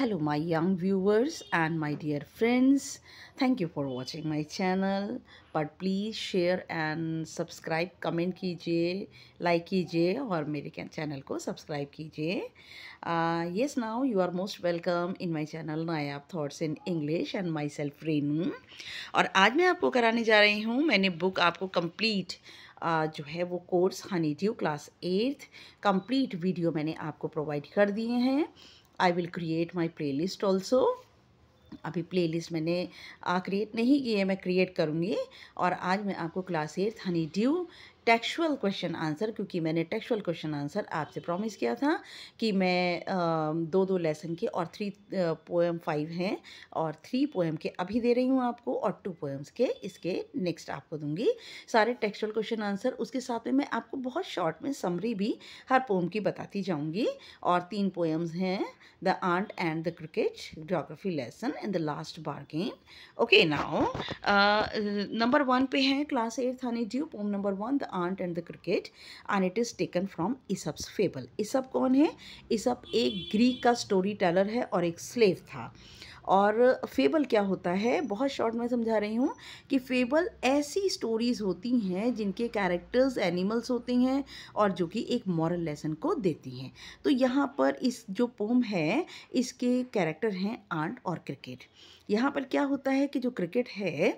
hello my young viewers and my dear friends thank you for watching my channel but please share and subscribe comment कीजिए like कीजिए और मेरे channel को subscribe कीजिए uh, yes now you are most welcome in my channel Nayab thoughts in English and myself Renu और आज मैं आपको कराने जा रही हूँ मैंने book आपको complete जो है वो course Honeydew class eighth complete video मैंने आपको प्रोवाइड कर दिए हैं I will create my playlist also अभी प्ले लिस्ट मैंने क्रिएट नहीं की है मैं क्रिएट करूँगी और आज मैं आपको class eight Honeydew textual question answer क्योंकि मैंने टेक्सुअल क्वेश्चन आंसर आपसे प्रॉमिस किया था कि मैं दो दो लेसन के और थ्री पोएम फाइव हैं और थ्री पोएम के अभी दे रही हूँ आपको और टू पोएम्स के इसके नेक्स्ट आपको दूंगी सारे टेक्सुअल क्वेश्चन आंसर उसके साथ में मैं आपको बहुत शॉर्ट में समरी भी हर पोम की बताती जाऊँगी और तीन पोएम्स हैं the ant and the cricket geography lesson and the last bargain okay now number one पे हैं class eight Honeydew poem number one the ant and the cricket and it is taken from Aesop's fable Aesop कौन है इसप एक Greek का story teller है और एक slave था और फेबल क्या होता है बहुत शॉर्ट में समझा रही हूँ कि फेबल ऐसी स्टोरीज़ होती हैं जिनके कैरेक्टर्स एनिमल्स होते हैं और जो कि एक मॉरल लेसन को देती हैं तो यहाँ पर इस जो पोम है इसके कैरेक्टर हैं आंट और क्रिकेट यहाँ पर क्या होता है कि जो क्रिकेट है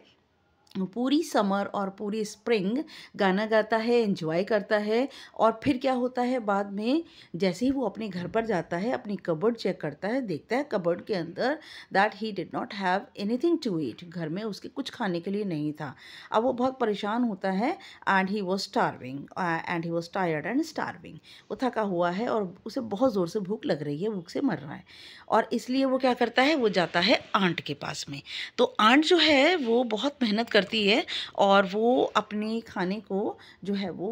पूरी समर और पूरी स्प्रिंग गाना गाता है एंजॉय करता है और फिर क्या होता है बाद में जैसे ही वो अपने घर पर जाता है अपनी कबर्ड चेक करता है देखता है कबर्ड के अंदर that he did not have anything to eat घर में उसके कुछ खाने के लिए नहीं था अब वो बहुत परेशान होता है and he was starving and he was tired and starving वो थका हुआ है और उसे बहुत ज़ोर से भूख लग रही है भूख से मर रहा है और इसलिए वो क्या करता है वो जाता है आंट के पास में तो आंट जो है वो बहुत मेहनत कर करती है और वो अपने खाने को जो है वो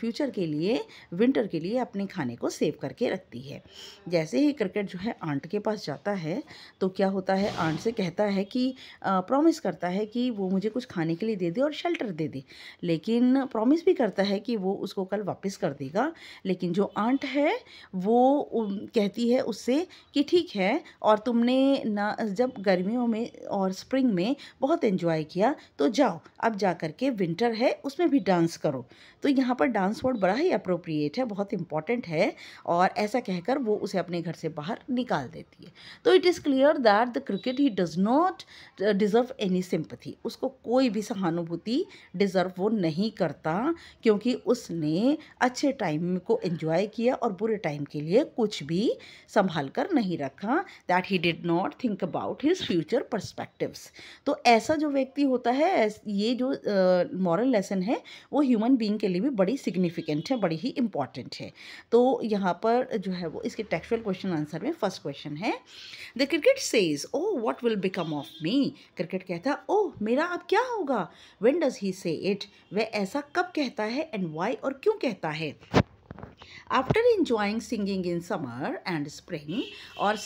फ्यूचर के लिए विंटर के लिए अपने खाने को सेव करके रखती है जैसे ही क्रिकेट जो है आंट के पास जाता है तो क्या होता है आंट से कहता है कि प्रॉमिस करता है कि वो मुझे कुछ खाने के लिए दे दे और शेल्टर दे दे लेकिन प्रॉमिस भी करता है कि वो उसको कल वापस कर देगा लेकिन जो आंट है वो कहती है उससे कि ठीक है और तुमने ना जब गर्मियों में और स्प्रिंग में बहुत इन्जॉय किया तो जाओ अब जा कर के विंटर है उसमें भी डांस करो तो यहाँ पर डांस वर्ड बड़ा ही अप्रोप्रिएट है बहुत इंपॉर्टेंट है और ऐसा कहकर वो उसे अपने घर से बाहर निकाल देती है तो it is clear that the cricket he does not deserve any sympathy उसको कोई भी सहानुभूति डिज़र्व वो नहीं करता क्योंकि उसने अच्छे टाइम को इन्जॉय किया और बुरे टाइम के लिए कुछ भी संभाल कर नहीं रखा that he did not think about his future perspectives तो ऐसा जो व्यक्ति होता है ये जो मॉरल लेसन है वो ह्यूमन बींग के लिए भी बड़ी सिग्निफिकेंट है बड़ी ही इंपॉर्टेंट है तो यहाँ पर जो है वो इसके टेक्चुअल क्वेश्चन आंसर में फर्स्ट क्वेश्चन है the cricket says oh what will become of me cricket कहता है ओ oh, मेरा अब क्या होगा वेन डज ही से इट वह ऐसा कब कहता है एंड वाई और क्यों कहता है after enjoying singing in summer and spring और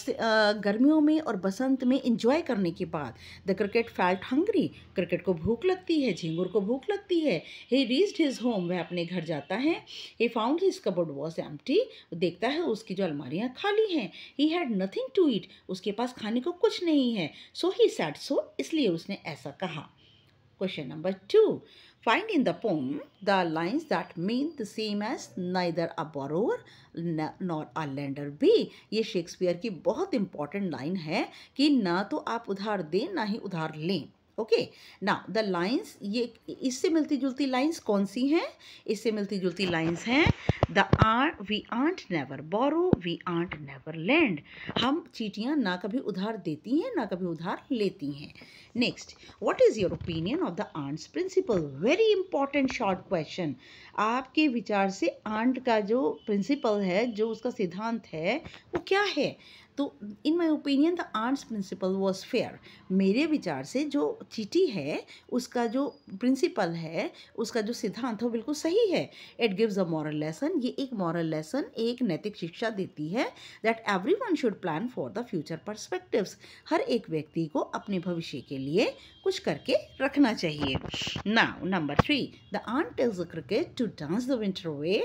गर्मियों में और बसंत में इंजॉय करने के बाद the cricket felt hungry cricket को भूख लगती है झिंगुर को भूख लगती है ही रीच्ड हिज होम वह अपने घर जाता है he found his cupboard was empty देखता है उसकी जो अलमारियाँ खाली हैं he had nothing to eat उसके पास खाने को कुछ नहीं है सो ही सैड सो इसलिए उसने ऐसा कहा question number two Find in the poem the lines that mean the same as neither a borrower nor a lender be. ये शेक्सपियर की बहुत इंपॉर्टेंट लाइन है कि ना तो आप उधार दें ना ही उधार लें ओके नाउ द लाइंस ये इससे मिलती जुलती लाइंस कौन सी हैं इससे मिलती जुलती लाइंस हैं the are we ant never borrow we ant never lend हम चीटियाँ ना कभी उधार देती हैं ना कभी उधार लेती हैं next what is your opinion of the ants principle very important short question आपके विचार से आंट का जो प्रिंसिपल है जो उसका सिद्धांत है वो क्या है तो in my opinion the ants principle was fair मेरे विचार से जो चीटी है उसका जो प्रिंसिपल है उसका जो सिद्धांत है बिल्कुल सही है it gives a moral lesson ये एक मॉरल लेसन एक नैतिक शिक्षा देती है that everyone should plan for the future perspective हर एक व्यक्ति को अपने भविष्य के लिए कुछ करके रखना चाहिए now number three the ant is cricket to dance the winter way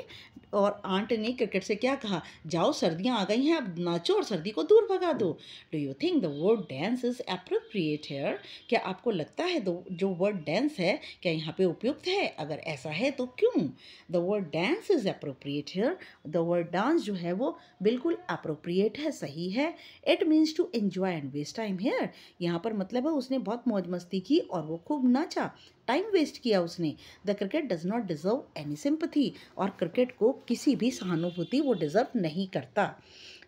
और आंट ने क्रिकेट से क्या कहा जाओ सर्दियाँ आ गई हैं अब नाचो और सर्दी को दूर भगा दो do you think the word dance is appropriate here क्या आपको लगता है दो जो वर्ड डांस है क्या यहाँ पे उपयुक्त है अगर ऐसा है तो क्यों the word dance is appropriate here the word dance जो है वो बिल्कुल अप्रोप्रिएट है सही है it means to enjoy and waste time here यहाँ पर मतलब है उसने बहुत मौज मस्ती की और वो खूब नाचा टाइम वेस्ट किया उसने the cricket does not deserve any sympathy और क्रिकेट को किसी भी सहानुभूति वो डिजर्व नहीं करता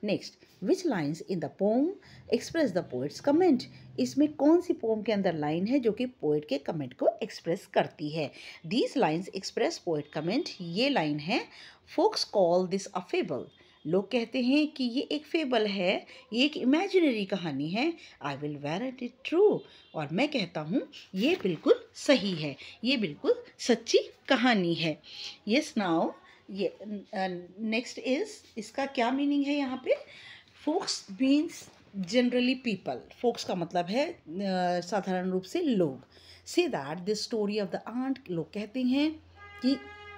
next which lines in the poem express the poet's comment इसमें कौन सी पोम के अंदर लाइन है जो कि पोइट के कमेंट को एक्सप्रेस करती है these lines express poet comment ये लाइन है folks call this a fable लोग कहते हैं कि ये एक फेबल है ये एक इमेजिनरी कहानी है I will were it it true और मैं कहता हूँ ये बिल्कुल सही है ये बिल्कुल सच्ची कहानी है यस नाउ ये नेक्स्ट uh, इज इसका क्या मीनिंग है यहाँ पे folks means generally people folks का मतलब है uh, साधारण रूप से लोग से that the story of the ant लोग कहते हैं कि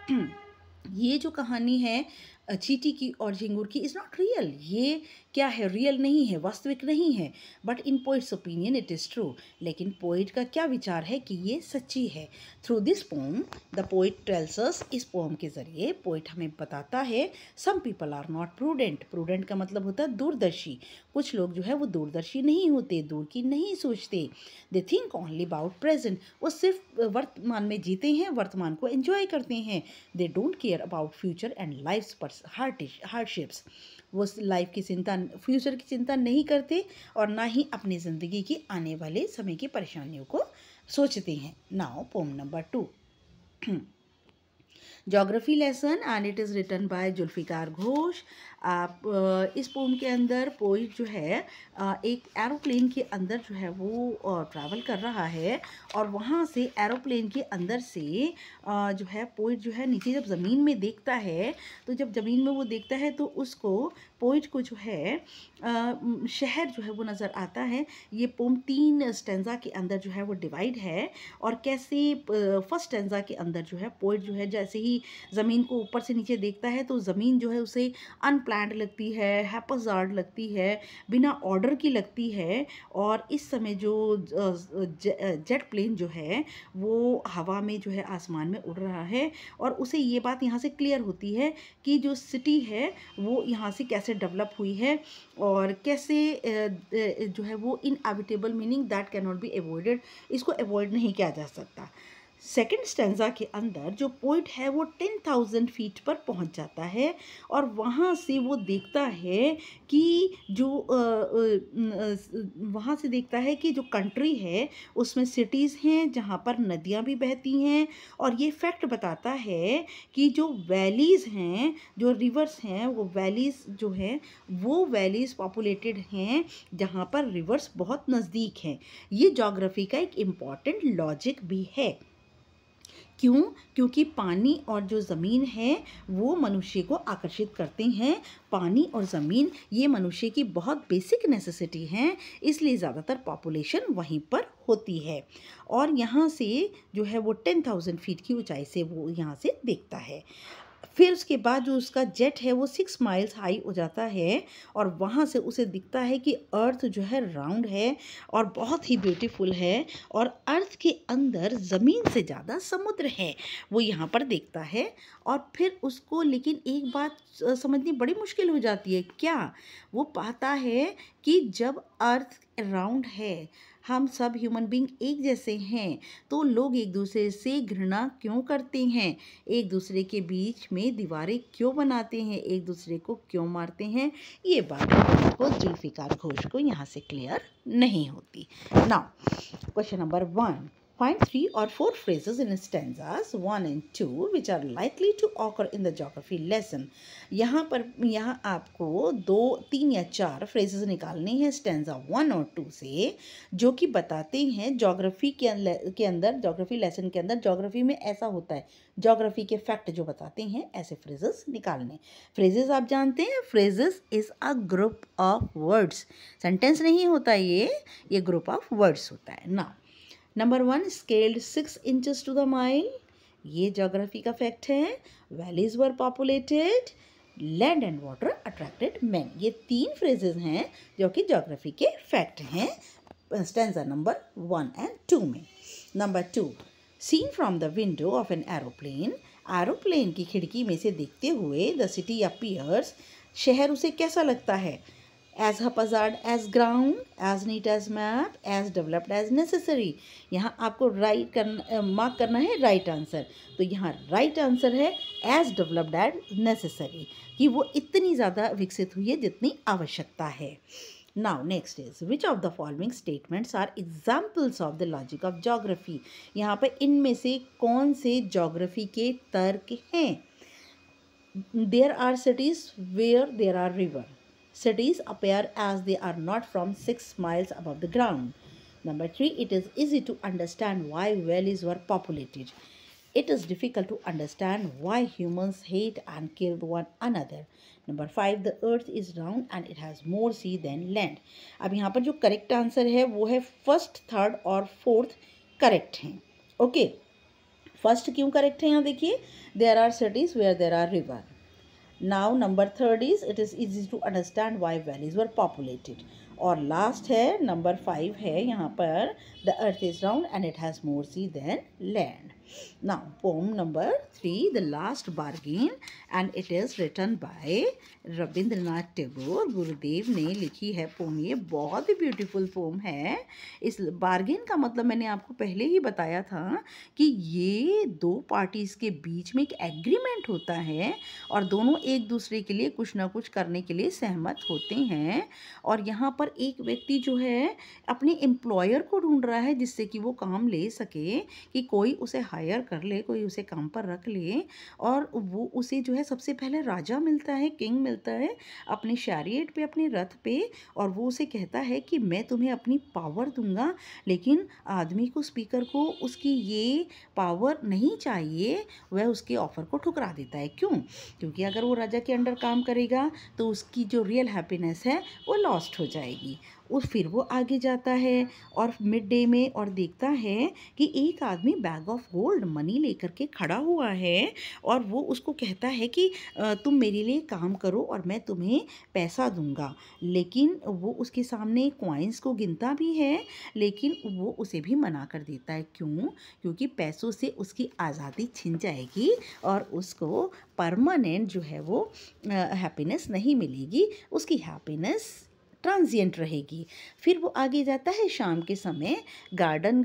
ये जो कहानी है चीटी की और झिंगूर की इज़ नॉट रियल ये क्या है रियल नहीं है वास्तविक नहीं है but in poet's opinion it is true लेकिन पोइट का क्या विचार है कि ये सच्ची है through this poem the poet tells इस पोम के ज़रिए पोइट हमें बताता है some people are not prudent prudent का मतलब होता है दूरदर्शी कुछ लोग जो है वो दूरदर्शी नहीं होते दूर की नहीं सोचते they think only about present वो सिर्फ वर्तमान में जीते हैं वर्तमान को एंजॉय करते हैं they don't care about future and life पर हार्ड्स हार्ड हार्डशिप्स वो लाइफ की चिंता फ्यूचर की चिंता नहीं करते और ना ही अपनी ज़िंदगी की आने वाले समय की परेशानियों को सोचते हैं now poem number two geography lesson and it is written by Zulfikar Ghose आप इस पोम के अंदर पोइट जो है एक एरोप्लेन के अंदर जो है वो ट्रैवल कर रहा है और वहाँ से एरोप्लेन के अंदर से जो है पोइट जो है नीचे जब ज़मीन में देखता है तो जब ज़मीन में वो देखता है तो उसको पोइट को जो है शहर जो है वो नज़र आता है ये पोम तीन स्टेंजा के अंदर जो है वो डिवाइड है और कैसे फर्स्ट स्टेंजा के अंदर जो है पोइट जो है जैसे ही ज़मीन को ऊपर से नीचे देखता है तो ज़मीन जो है उसे अनप्ला प्लांट लगती है हैपोजार्ड लगती है बिना ऑर्डर की लगती है और इस समय जो जेट प्लेन जो है वो हवा में जो है आसमान में उड़ रहा है और उसे ये बात यहाँ से क्लियर होती है कि जो सिटी है वो यहाँ से कैसे डेवलप हुई है और कैसे जो है वो inevitable meaning that cannot be avoided इसको अवॉइड नहीं किया जा सकता सेकेंड स्टेंजा के अंदर जो पोइट है वो टेन थाउजेंड फीट पर पहुंच जाता है और वहाँ से वो देखता है कि जो वहाँ से देखता है कि जो कंट्री है उसमें सिटीज़ हैं जहाँ पर नदियाँ भी बहती हैं और ये फैक्ट बताता है कि जो वैलीज़ हैं जो रिवर्स हैं वो वैलीज़ जो हैं वो वैलीज़ पॉपुलेटेड हैं जहाँ पर रिवर्स बहुत नज़दीक हैं ये जोग्राफी का एक इम्पॉर्टेंट लॉजिक भी है क्यों क्योंकि पानी और जो ज़मीन है वो मनुष्य को आकर्षित करते हैं पानी और ज़मीन ये मनुष्य की बहुत बेसिक नेसेसिटी है इसलिए ज़्यादातर पॉपुलेशन वहीं पर होती है और यहाँ से जो है वो टेन थाउजेंड फीट की ऊंचाई से वो यहाँ से देखता है फिर उसके बाद जो उसका जेट है वो सिक्स माइल्स हाई हो जाता है और वहाँ से उसे दिखता है कि अर्थ जो है राउंड है और बहुत ही ब्यूटीफुल है और अर्थ के अंदर ज़मीन से ज़्यादा समुद्र है वो यहाँ पर देखता है और फिर उसको लेकिन एक बात समझनी बड़ी मुश्किल हो जाती है क्या वो पाता है कि जब अर्थ राउंड है हम सब ह्यूमन बींग एक जैसे हैं तो लोग एक दूसरे से घृणा क्यों करते हैं एक दूसरे के बीच में दीवारें क्यों बनाते हैं एक दूसरे को क्यों मारते हैं ये बात को जुल्फ़िकार घोष को यहाँ से क्लियर नहीं होती now question number one Find three or four phrases in stanzas one and two which are likely to occur in the geography lesson. यहाँ पर यहाँ आपको दो तीन या चार phrases निकालने हैं stanza वन और टू से जो कि बताते हैं geography के के अंदर geography lesson के अंदर geography में ऐसा होता है geography के fact जो बताते हैं ऐसे phrases निकालने phrases आप जानते हैं phrases is a group of words sentence नहीं होता ये ये group of words होता है ना number one scaled six inches to the mile ये जोग्राफी का फैक्ट है valleys were populated land and water attracted man ये तीन फ्रेजेज हैं जो कि जोग्राफी के फैक्ट हैं stanza number one and two में number two seen from the window of an aeroplane aeroplane की खिड़की में से देखते हुए द सिटी अपीयर्स शहर उसे कैसा लगता है as haphazard as ground as neat as map as developed as necessary यहाँ आपको राइट करना मार्क करना है राइट आंसर तो यहाँ राइट आंसर है एज डेवलप्ड एज नेसेसरी कि वो इतनी ज़्यादा विकसित हुई है जितनी आवश्यकता है now next is which of the following statements are examples of the logic of geography यहाँ पर इनमें से कौन से जोग्राफी के तर्क हैं there are cities where there are river cities appear as they are not from 6 miles above the ground. Number 3. It is easy to understand why valleys were populated. It is difficult to understand why humans hate and kill one another. Number 5. The earth is round and it has more sea than land. Now, the correct answer is 1st, 3rd or 4th correct. हैं. Okay. 1st, correct? Hai, there are cities where there are rivers. Now number third is it is easy to understand why valleys were populated. Or last here number five here. yahan the earth is round and it has more sea than land. now poem number 3 the last bargain and it is written by rabindranath tagore गुरुदेव ने लिखी है pome ये बहुत ही beautiful pome है इस bargain का मतलब मैंने आपको पहले ही बताया था कि ये दो पार्टीज़ के बीच में एक एग्रीमेंट होता है और दोनों एक दूसरे के लिए कुछ ना कुछ करने के लिए सहमत होते हैं और यहाँ पर एक व्यक्ति जो है अपने एम्प्लॉयर को ढूंढ रहा है जिससे कि वो काम ले सके कि कोई उसे हायर कर ले कोई उसे काम पर रख ले और वो उसे जो है सबसे पहले राजा मिलता है किंग मिलता है अपने शैरिएट पे अपने रथ पे और वो उसे कहता है कि मैं तुम्हें अपनी पावर दूंगा लेकिन आदमी को स्पीकर को उसकी ये पावर नहीं चाहिए वह उसके ऑफर को ठुकरा देता है क्यों क्योंकि अगर वो राजा के अंडर काम करेगा तो उसकी जो रियल हैप्पीनेस है वो लॉस्ट हो जाएगी उस फिर वो आगे जाता है और मिड डे में और देखता है कि एक आदमी बैग ऑफ गोल्ड मनी लेकर के खड़ा हुआ है और वो उसको कहता है कि तुम मेरे लिए काम करो और मैं तुम्हें पैसा दूंगा लेकिन वो उसके सामने कॉइन्स को गिनता भी है लेकिन वो उसे भी मना कर देता है क्यों क्योंकि पैसों से उसकी आज़ादी छिन जाएगी और उसको परमानेंट जो है वो हैप्पीनेस नहीं मिलेगी उसकी हैप्पीनेस ट्रांजिएंट रहेगी फिर वो आगे जाता है शाम के समय गार्डन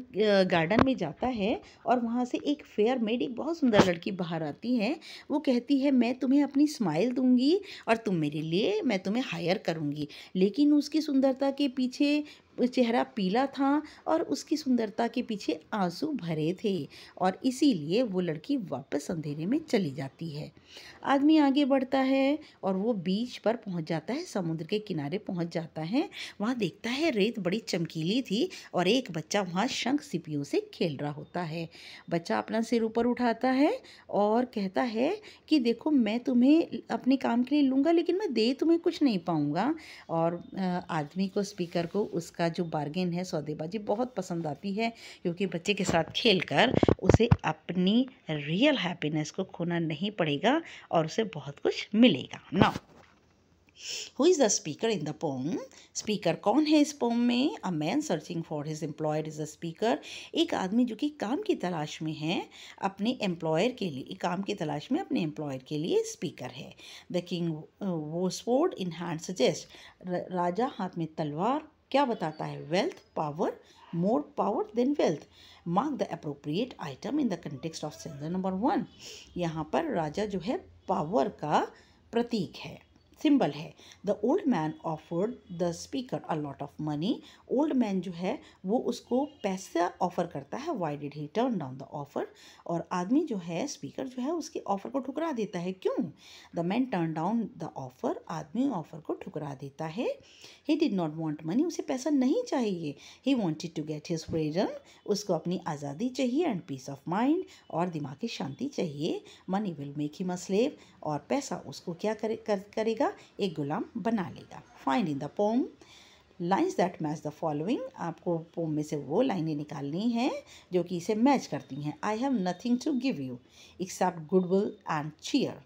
गार्डन में जाता है और वहाँ से एक फेयर मेड एक बहुत सुंदर लड़की बाहर आती है वो कहती है मैं तुम्हें अपनी स्माइल दूंगी और तुम मेरे लिए मैं तुम्हें हायर करूँगी लेकिन उसकी सुंदरता के पीछे चेहरा पीला था और उसकी सुंदरता के पीछे आंसू भरे थे और इसीलिए वो लड़की वापस अंधेरे में चली जाती है आदमी आगे बढ़ता है और वो बीच पर पहुंच जाता है समुद्र के किनारे पहुंच जाता है वहाँ देखता है रेत बड़ी चमकीली थी और एक बच्चा वहाँ शंख सिपियों से खेल रहा होता है बच्चा अपना सिर ऊपर उठाता है और कहता है कि देखो मैं तुम्हें अपने काम के लिए लूँगा लेकिन मैं दे तुम्हें कुछ नहीं पाऊँगा और आदमी को स्पीकर को उसका का जो बार्गेन है सौदेबाजी बहुत पसंद आती है क्योंकि बच्चे के साथ खेलकर उसे अपनी रियल हैप्पीनेस को खोना नहीं पड़ेगा और उसे बहुत कुछ मिलेगा ना who is the speaker in the poem speaker कौन है इस पोम में a man searching for his employer is a speaker एक आदमी जो कि काम की तलाश में है अपने एम्प्लॉयर के लिए काम की तलाश में अपने एम्प्लॉयर के लिए स्पीकर है द किंग वो स्पोर्ट इन हैंड सजेस्ट राजा हाथ में तलवार क्या बताता है wealth power more power than wealth mark the appropriate item in the context of sentence number one यहाँ पर राजा जो है पावर का प्रतीक है सिंबल है the old man offered the speaker a lot of money old man जो है वो उसको पैसा ऑफर करता है why did he turn down the offer और आदमी जो है स्पीकर जो है उसके ऑफर को ठुकरा देता है क्यों the man turn down the offer आदमी ऑफर को ठुकरा देता है he did not want money उसे पैसा नहीं चाहिए he wanted to get his freedom उसको अपनी आज़ादी चाहिए एंड पीस ऑफ माइंड और दिमाग की शांति चाहिए money will make him a slave और पैसा उसको क्या करे, कर, करेगा लेगा एक गुलाम बना लेगा find in the poem lines that match the following आपको पोम में से वो लाइनें निकालनी हैं जो कि इसे मैच करती हैं I have nothing to give you except goodwill and cheer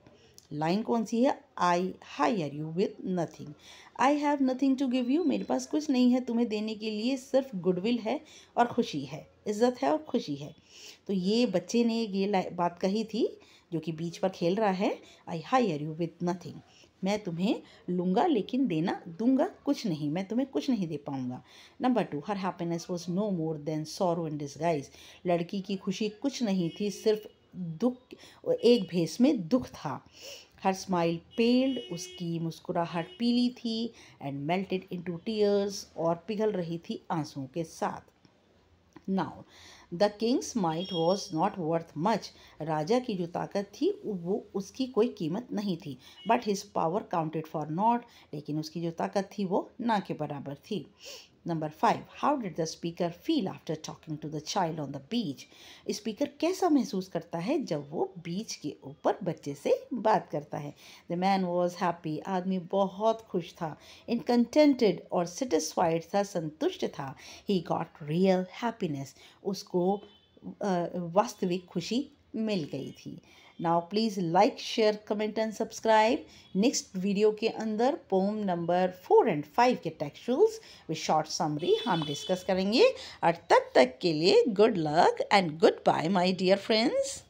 line कौन सी है I hire you with nothing I have nothing to give you मेरे पास कुछ नहीं है तुम्हें देने के लिए सिर्फ गुडविल है और खुशी है इज्जत है और खुशी है तो ये बच्चे ने ये बात कही थी जो कि बीच पर खेल रहा है I hire you with nothing मैं तुम्हें लूँगा लेकिन देना दूंगा कुछ नहीं मैं तुम्हें कुछ नहीं दे पाऊँगा number two her happiness was no more than sorrow in disguise लड़की की खुशी कुछ नहीं थी सिर्फ दुख एक भेस में दुख था हर स्माइल पेल्ड उसकी मुस्कुराहट पीली थी and melted into tears और पिघल रही थी आंसुओं के साथ now the king's might was not worth much राजा की जो ताकत थी वो उसकी कोई कीमत नहीं थी but his power counted for not लेकिन उसकी जो ताकत थी वो ना के बराबर थी number five how did the speaker feel after talking to the child on the beach speaker कैसा महसूस करता है जब वो बीच के ऊपर बच्चे से बात करता है द मैन वॉज हैप्पी आदमी बहुत खुश था इन कंटेंटेड और सेटिस्फाइड था संतुष्ट था ही गॉट रियल हैप्पीनेस उसको वास्तविक खुशी मिल गई थी now please like share comment and subscribe next video के अंदर poem number four and five के टेक्चुअल्स विद शॉर्ट समरी हम डिस्कस करेंगे और तब तक के लिए good luck and goodbye my dear friends